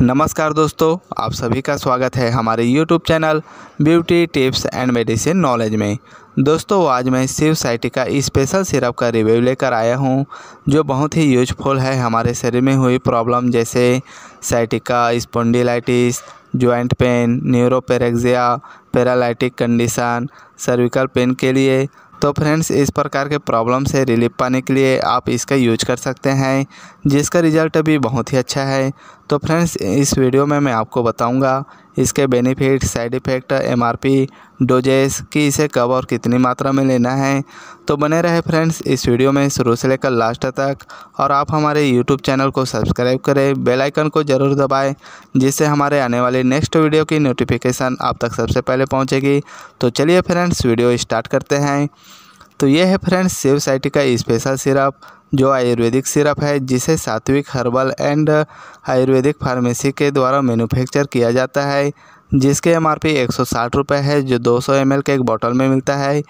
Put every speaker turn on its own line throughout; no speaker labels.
नमस्कार दोस्तों आप सभी का स्वागत है हमारे YouTube channel beauty tips and medicine knowledge में दोस्तों आज मैं शिव साइटी का स्पेशल सिरप का रिव्यू लेकर आया हूं जो बहुत ही यूजफुल है हमारे शरीर में हुई प्रॉब्लम जैसे साइटिका स्पोंडिलाइटिस जॉइंट पेन न्यूरोपेरेक्जिया पैरालाइटिक कंडीशन सर्विकल पेन के लिए तो फ्रेंड्स इस प्रकार के प्रॉब्लम से रिलीफ पाने के लिए आप इसका यूज कर सकते हैं जिसका रिज़ल्ट भी बहुत ही अच्छा है तो फ्रेंड्स इस वीडियो में मैं आपको बताऊंगा इसके benefit side effect MRP doses कि इसे कब और कितनी मात्रा में लेना है तो बने रहे फ्रेंड्स इस वीडियो में शुरू से लेकर लास्ट तक और आप हमारे यूट्यूब चैनल को सब्सक्राइब करें बेल आइकन को ज़रूर दबाएं जिससे हमारे आने वाले नेक्स्ट वीडियो की नोटिफिकेशन आप तक सबसे पहले पहुँचेगी तो चलिए फ्रेंड्स वीडियो स्टार्ट करते हैं तो ये है फ्रेंड्स सेव साइटी का स्पेशल सिरप जो आयुर्वेदिक सिरप है जिसे सात्विक हर्बल एंड आयुर्वेदिक फार्मेसी के द्वारा मैन्युफैक्चर किया जाता है जिसके एम आर पी एक सौ साठ रुपये है जो दो सौ एम एल के एक बॉटल में मिलता है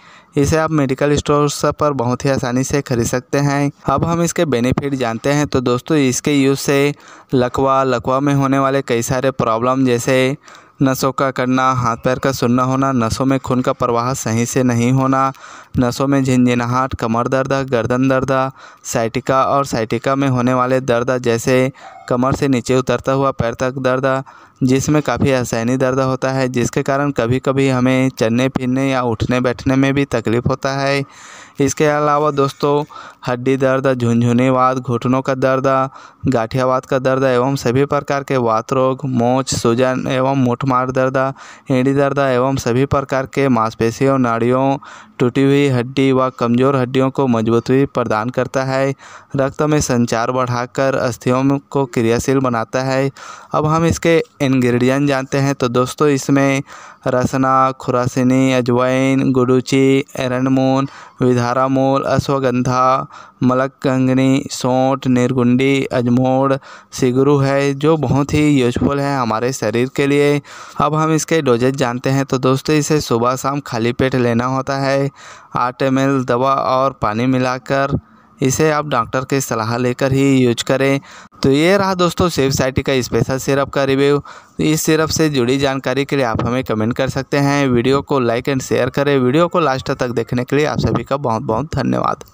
इसे आप मेडिकल स्टोर पर बहुत ही आसानी से खरीद सकते हैं अब हम इसके बेनिफिट जानते हैं तो दोस्तों इसके यूज़ से लकवा लकवा में होने वाले कई सारे प्रॉब्लम जैसे नसों का करना हाथ पैर का सुनना होना नसों में खून का प्रवाह सही से नहीं होना नसों में झिनझिनाहट कमर दर्द गर्दन दर्द साइटिका और साइटिका में होने वाले दर्द जैसे कमर से नीचे उतरता हुआ पैर तक दर्द जिसमें काफ़ी असहनी दर्द होता है जिसके कारण कभी कभी हमें चलने फिरने या उठने बैठने में भी तकलीफ़ होता है इसके अलावा दोस्तों हड्डी दर्द वाद घुटनों का दर्द गाठियावाद का दर्द एवं सभी प्रकार के वात रोग मोच सूजन एवं मुठमार दर्द एड़ी दर्द एवं सभी प्रकार के मांसपेशियों नाड़ियों टूटी हुई हड्डी व कमज़ोर हड्डियों को मजबूती प्रदान करता है रक्त में संचार बढ़ाकर अस्थियों को क्रियाशील बनाता है अब हम इसके इन्ग्रीडियंट जानते हैं तो दोस्तों इसमें रसना खुरासनी अजवाइन गुडुची एरनमून विधारामूल अश्वगंधा मलक कंगनी सौंठ निरगुंडी अजमोड़ सिगुरु है जो बहुत ही यूजफुल है हमारे शरीर के लिए अब हम इसके डोजेज जानते हैं तो दोस्तों इसे सुबह शाम खाली पेट लेना होता है आठ एम दवा और पानी मिलाकर इसे आप डॉक्टर की सलाह लेकर ही यूज करें तो ये रहा दोस्तों सेव साइटी का स्पेशल सिरप का रिव्यू तो इस सिरप से जुड़ी जानकारी के लिए आप हमें कमेंट कर सकते हैं वीडियो को लाइक एंड शेयर करें वीडियो को लास्ट तक देखने के लिए आप सभी का बहुत बहुत धन्यवाद